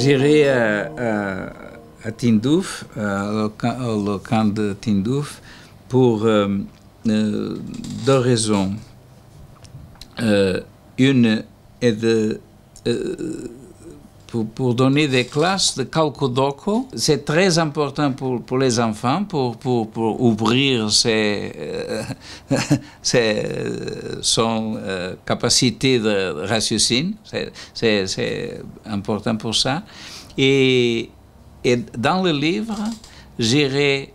j'irai euh, euh, à, Tindouf, euh, au, camp de Tindouf, pour euh, deux raisons. une est de pour, donner des classes de Kalkodoko. C'est très important pour, pour, les enfants, pour, pour, pour ouvrir euh, euh, son euh, capacité de raciocine. C'est important pour ça. Et, et dans le livre, j'irai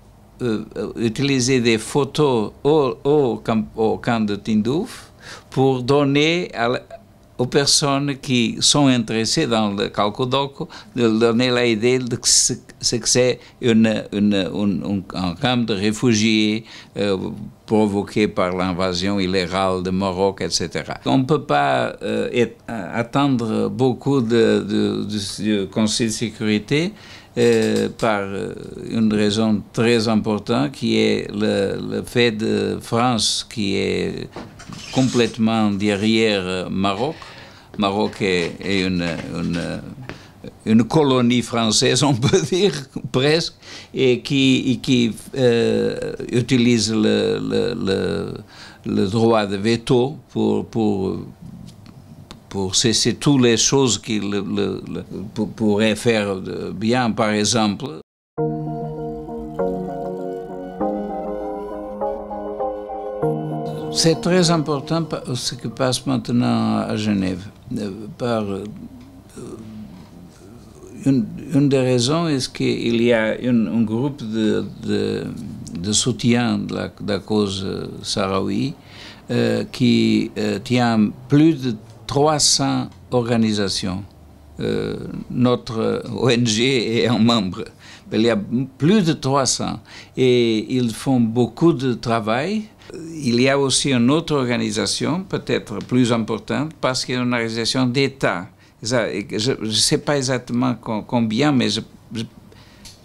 utiliser des photos au, au, camp, au camp de Tindouf pour donner à, o persone que sont intéressées dans le calcodoco de donner ideia de que c'est une, une, une, un, un camp de réfugiés euh, provoquée par l'invasion illégale de Maroc, etc. On ne peut pas euh, euh, attendre beaucoup de, Conseil de sécurité euh, par une raison très importante qui est le, fait de France qui est complètement derrière Maroc. Maroc est, une une colonie française, on peut dire presque, et qui, euh, utilise le, droit de veto pour, pour, pour cesser toutes les choses qui pourrait faire bien, par exemple. C'est très important ce qui passe maintenant à Genève. Euh, par, une, des raisons est qu'il y a un groupe de, de soutien de la, cause euh, sahraoui euh, qui euh, tient plus de 300 organisations. notre ONG est un membre. Il y a plus de 300 et ils font beaucoup de travail. Il y a aussi une autre organisation, peut-être plus importante, parce qu'il y a une organisation d'État E je ne sais pas exactement combien, mais je,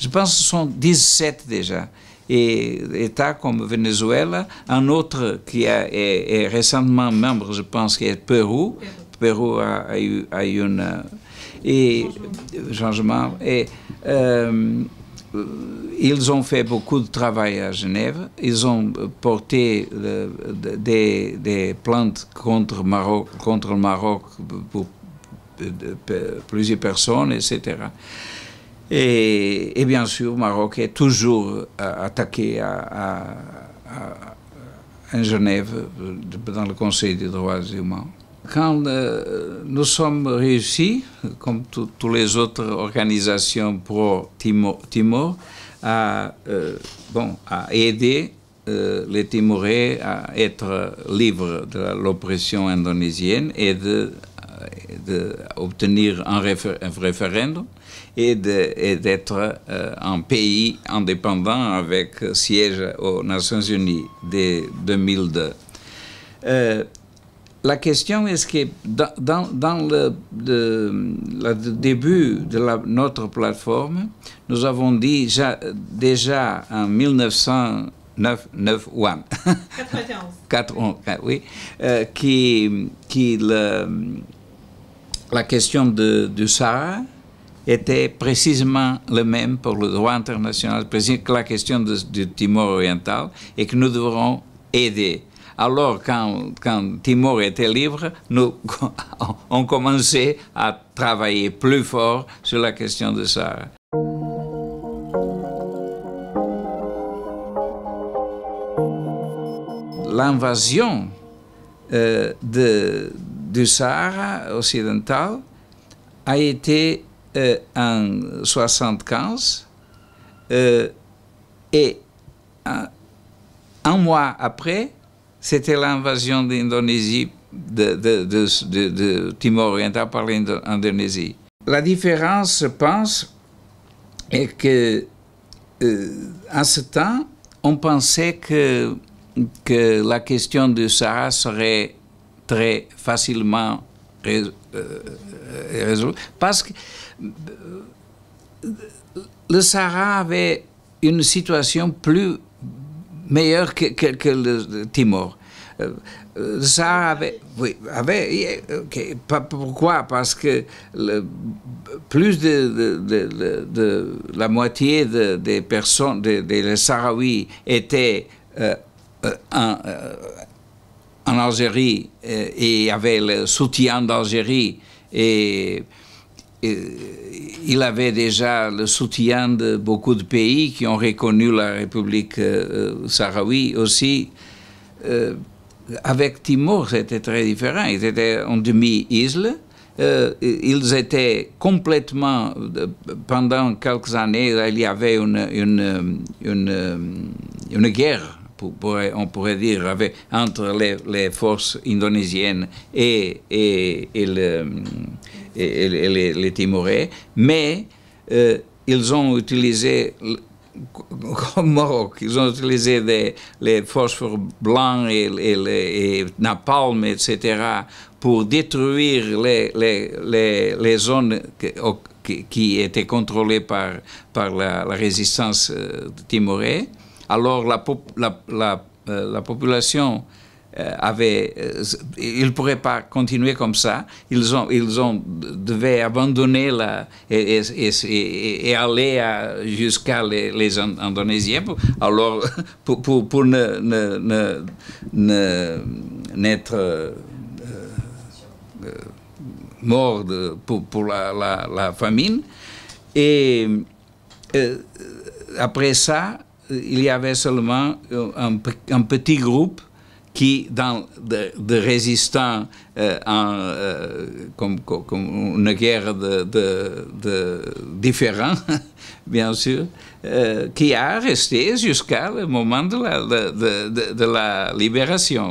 pense que ce sont 17 déjà. Et États comme Venezuela, un autre qui est, récemment membre, je pense, qui est Pérou. Pérou a, eu un une, et, changement. Et, euh, ils ont fait beaucoup de travail à Genève. Ils ont porté des, des, plantes contre, contre le Maroc pour de, plusieurs personnes, etc. Et, bien sûr, Maroc est toujours euh, attaqué à, Genève, euh, dans le Conseil des droits humains. Quand euh, nous sommes réussis, comme toutes les autres organisations pro-Timor, à, bon, à aider les Timorais à être libres de l'oppression indonésienne et de d'obtenir un, référendum et d'être euh, un pays indépendant avec siège aux Nations Unies dès 2002. Euh, la question est que dans, le, début de la, notre plateforme, nous avons dit déjà, déjà en 1991, 91. oui, euh, qui, qui le, la question de, du Sahara était précisément le même pour le droit international que la question du Timor oriental et que nous devrons aider. Alors, quand, quand Timor était libre, nous, on commençait à travailler plus fort sur la question du Sahara. L'invasion euh, de, du Sahara occidental a été euh, en 1975 euh, et euh, un, mois après, c'était l'invasion d'Indonésie, de, Timor oriental par l'Indonésie. La différence, je pense, est que à ce temps, on pensait que, que la question du Sahara serait très facilement euh, euh, résolu Parce que euh, le Sahara avait une situation plus meilleure que, le Timor. Le Sahara avait, oui, avait pourquoi Parce que plus de, la moitié des personnes, des Sahraouis étaient un, en Algérie euh, et avait le soutien d'Algérie et, il avait déjà le soutien de beaucoup de pays qui ont reconnu la République euh, euh, sahraoui aussi. avec Timor, c'était très différent. Ils étaient en demi-île. ils étaient complètement, pendant quelques années, il y avait une, une, une guerre on pourrait dire, entre les, forces indonésiennes et, les, Timorais, mais euh, ils ont utilisé comme Maroc, ils ont utilisé les forces blancs et, et, napalm, etc., pour détruire les, zones qui, étaient contrôlées par, la, résistance euh, timorée alors la, euh, la, population euh, avait, euh, ils ne pourraient pas continuer comme ça. Ils ont, ils ont devaient abandonner la, et, et, et, aller jusqu'à les, Indonésiens. alors, pour, ne, ne, ne, n'être mort de, pour, la, famine. Et après ça, il y avait seulement euh, un, petit groupe qui, dans de, résistants euh, en, euh, comme, une guerre de, de, différents, bien sûr, qui a resté jusqu'à le moment de, la libération.